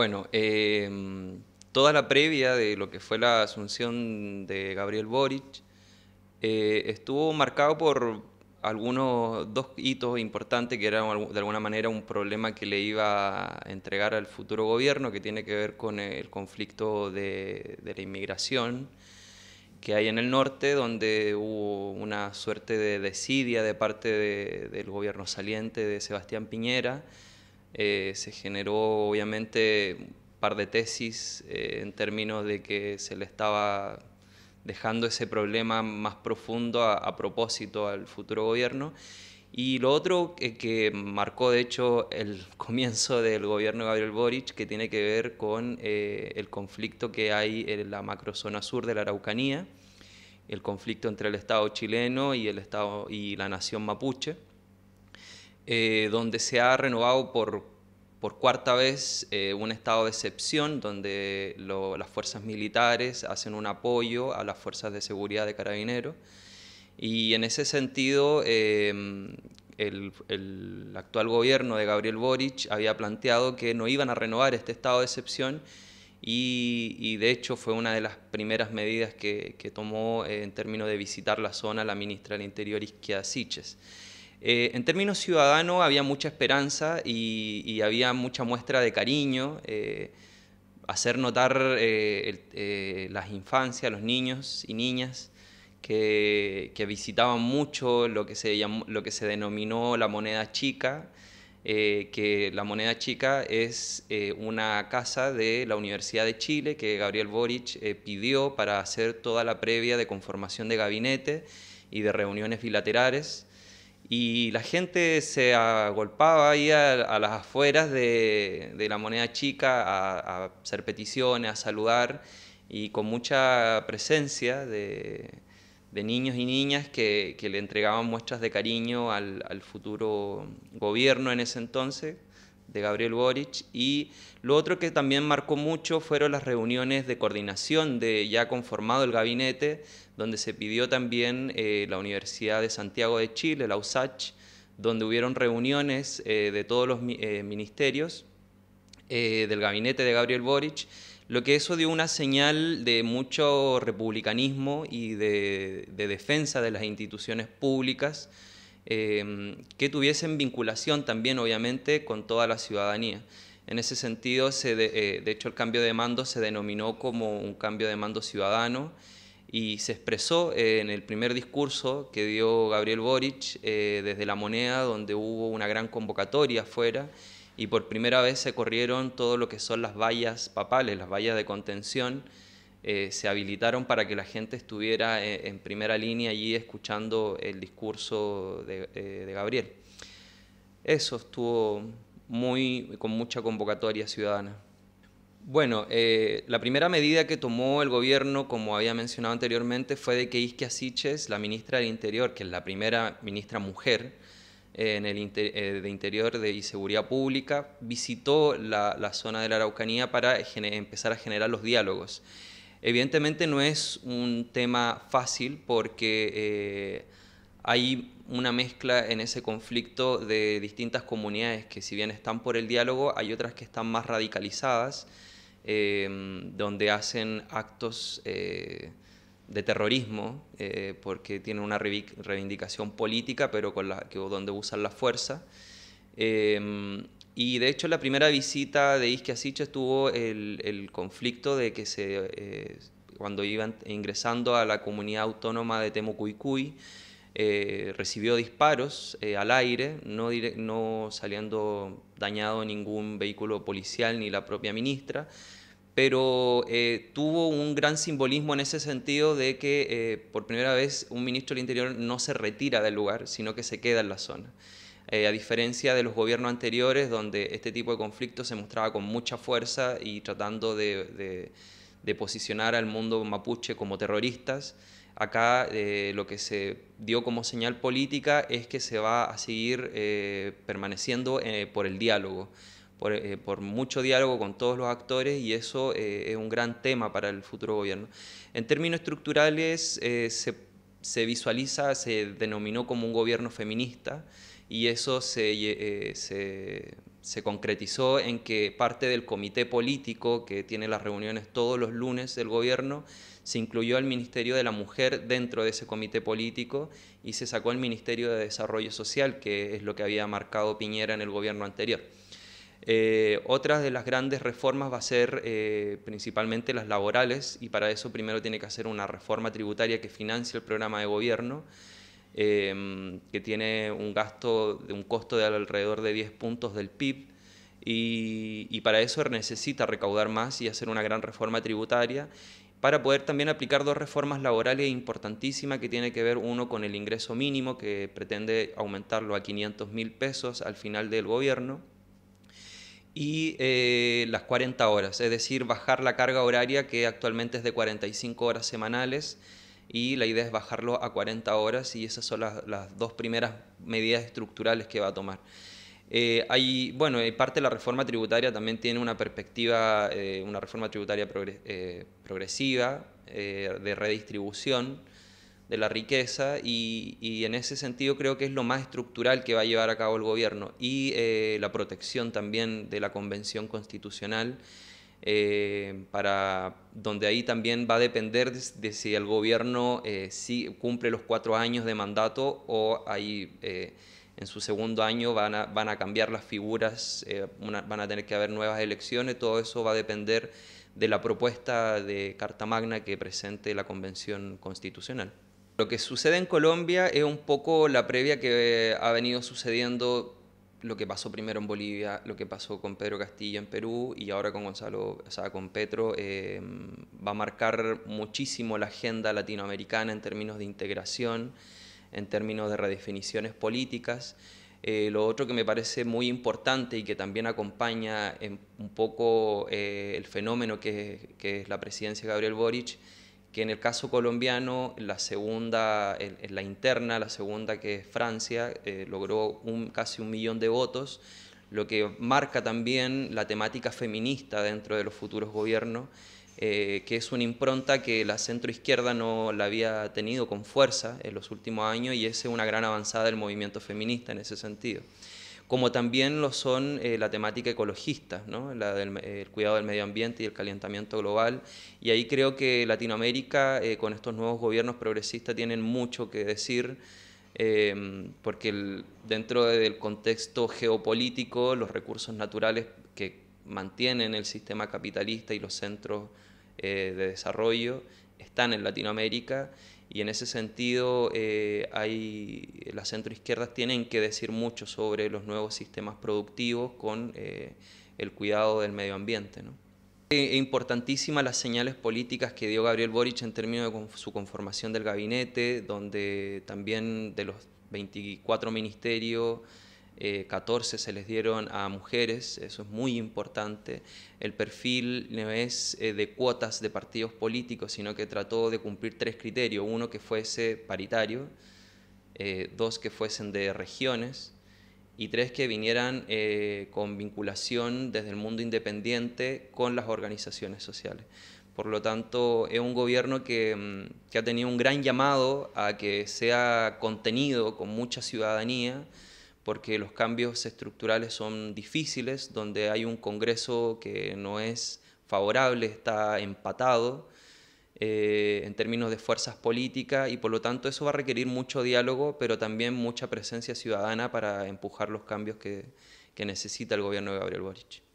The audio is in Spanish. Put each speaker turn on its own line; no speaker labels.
Bueno, em, toda la previa de lo que fue la asunción de Gabriel Boric eh, estuvo marcado por algunos dos hitos importantes que eran de alguna manera un problema que le iba a entregar al futuro gobierno que tiene que ver con el conflicto de, la inmigración que hay en el norte, donde hubo una suerte de desidia de parte del gobierno saliente de Sebastián Piñera, eh, se generó obviamente un par de tesis eh, en términos de que se le estaba dejando ese problema más profundo a, propósito al futuro gobierno. Y lo otro que, marcó de hecho el comienzo del gobierno de Gabriel Boric, que tiene que ver con eh, el conflicto que hay en la macrozona sur de la Araucanía, el conflicto entre el Estado chileno y, el Estado, y la nación mapuche eh, donde se ha renovado por, por cuarta vez eh, un estado de excepción, donde las fuerzas militares hacen un apoyo a las fuerzas de seguridad de carabineros. Y en ese sentido, eh, el, actual gobierno de Gabriel Boric había planteado que no iban a renovar este estado de excepción y, de hecho fue una de las primeras medidas que, tomó en términos de visitar la zona la ministra del Interior Izquierda Siches. Eh, en términos ciudadanos había mucha esperanza y, había mucha muestra de cariño, eh, hacer notar eh, las infancias, los niños y niñas que, visitaban mucho lo que, se lo que se denominó la moneda chica, que la moneda chica es una casa de la Universidad de Chile que Gabriel Boric pidió para hacer toda la previa de conformación de gabinete y de reuniones bilaterales y la gente se agolpaba ahí a, las afueras de, la moneda chica a, hacer peticiones, a saludar y con mucha presencia de, niños y niñas que, le entregaban muestras de cariño al futuro gobierno en ese entonces, de Gabriel Boric y lo otro que también marcó mucho fueron las reuniones de coordinación de ya conformado el gabinete, donde se pidió también eh, la Universidad de Santiago de Chile, la USACH, donde hubieron reuniones eh, de todos los eh, ministerios del gabinete de Gabriel Boric, lo que eso dio una señal de mucho republicanismo y de defensa de las instituciones públicas Em, que tuviesen vinculación también, obviamente, con toda la ciudadanía. En ese sentido, eh, de, hecho, el cambio de mando se denominó como un cambio de mando ciudadano y se expresó eh, en el primer discurso que dio Gabriel Boric eh, desde La Moneda, donde hubo una gran convocatoria afuera y por primera vez se corrieron todo lo que son las vallas papales, las vallas de contención eh, se habilitaron para que la gente estuviera eh, en primera línea allí escuchando el discurso eh, de, Gabriel. Eso estuvo muy, con mucha convocatoria ciudadana. Bueno, la primera medida que tomó el gobierno, como había mencionado anteriormente, fue de que Isquia Siches, la ministra del Interior, que es la primera ministra mujer de Interior de y Seguridad Pública, visitó la, la zona de la Araucanía para empezar a generar los diálogos Evidentemente no es un tema fácil porque eh, hay una mezcla en ese conflicto de distintas comunidades que si bien están por el diálogo, hay otras que están más radicalizadas, em, donde hacen actos eh, de terrorismo, eh, porque tienen una reivindicación política, pero donde usan la fuerza. Em, y de hecho la primera visita de Isque estuvo el, conflicto de que eh, cuando iban ingresando a la comunidad autónoma de Temucuicui eh, recibió disparos eh, al aire, no, saliendo dañado ningún vehículo policial ni la propia ministra, pero tuvo un gran simbolismo en ese sentido de que por primera vez un ministro del Interior no se retira del lugar, sino que se queda en la zona. Eh, a diferencia de los gobiernos anteriores donde este tipo de conflicto se mostraba con mucha fuerza y tratando de, posicionar al mundo mapuche como terroristas. Acá eh, lo que se dio como señal política es que se va a seguir eh, permaneciendo por el diálogo. Por, mucho diálogo con todos los actores y eso es un gran tema para el futuro gobierno. En términos estructurales, se, visualiza, se denominó como un gobierno feminista y eso eh, se, se, concretizó en que parte del comité político que tiene las reuniones todos los lunes del gobierno, se incluyó al Ministerio de la Mujer dentro de ese comité político y se sacó el Ministerio de Desarrollo Social, que es lo que había marcado Piñera en el gobierno anterior. Eh, otras de las grandes reformas va a ser eh, principalmente las laborales y para eso primero tiene que hacer una reforma tributaria que financie el programa de gobierno. Em, que tiene un gasto, un costo de alrededor de 10 puntos del PIB, y, para eso necesita recaudar más y hacer una gran reforma tributaria para poder también aplicar dos reformas laborales importantísimas que tiene que ver uno con el ingreso mínimo que pretende aumentarlo a 500 mil pesos al final del gobierno y eh, las 40 horas, es decir, bajar la carga horaria que actualmente es de 45 horas semanales y la idea es bajarlo a 40 horas y esas son las, dos primeras medidas estructurales que va a tomar. Eh, hay, bueno, eh, parte de la reforma tributaria también tiene una perspectiva, eh, una reforma tributaria eh, progresiva, de redistribución de la riqueza y, y, en ese sentido creo que es lo más estructural que va a llevar a cabo el gobierno y la protección también de la convención constitucional eh, para donde ahí también va a depender de, si el gobierno eh, cumple los cuatro años de mandato o ahí eh, en su segundo año van a, van a cambiar las figuras, eh, van a tener que haber nuevas elecciones, todo eso va a depender de la propuesta de Carta Magna que presente la Convención Constitucional. Lo que sucede en Colombia es un poco la previa que ha venido sucediendo lo que pasó primero en Bolivia, lo que pasó con Pedro Castillo en Perú y ahora con Gonzalo, o sea, con Petro, eh, va a marcar muchísimo la agenda latinoamericana en términos de integración, en términos de redefiniciones políticas. Eh, lo otro que me parece muy importante y que también acompaña un poco eh, el fenómeno que, que es la presidencia de Gabriel Boric que en el caso colombiano, la segunda, en la interna, la segunda que es Francia, eh, logró casi un millón de votos, lo que marca también la temática feminista dentro de los futuros gobiernos, eh, que es una impronta que la centroizquierda no la había tenido con fuerza en los últimos años y es una gran avanzada del movimiento feminista en ese sentido como también lo son eh, la temática ecologista, del el cuidado del medio ambiente y el calentamiento global. Y ahí creo que Latinoamérica, eh, con estos nuevos gobiernos progresistas, tienen mucho que decir, eh, porque dentro del contexto geopolítico, los recursos naturales que mantienen el sistema capitalista y los centros de desarrollo están en Latinoamérica y en ese sentido eh, hay, las centroizquierdas tienen que decir mucho sobre los nuevos sistemas productivos con eh, el cuidado del medio ambiente. ¿no? es e importantísima las señales políticas que dio Gabriel Boric en términos de su conformación del gabinete, donde también de los 24 ministerios 14 eh, se les dieron a mujeres, eso es muy importante. El perfil no es eh, de cuotas de partidos políticos, sino que trató de cumplir tres criterios, uno que fuese paritario, eh, dos que fuesen de regiones y tres que vinieran con vinculación desde el mundo independiente con las organizaciones sociales. Por lo tanto, es un gobierno que, mm, ha tenido un gran llamado a que sea contenido con mucha ciudadanía, porque los cambios estructurales son difíciles, donde hay un Congreso que no es favorable, está empatado eh, en términos de fuerzas políticas y por lo tanto eso va a requerir mucho diálogo, pero también mucha presencia ciudadana para empujar los cambios que, que necesita el gobierno de Gabriel Boric.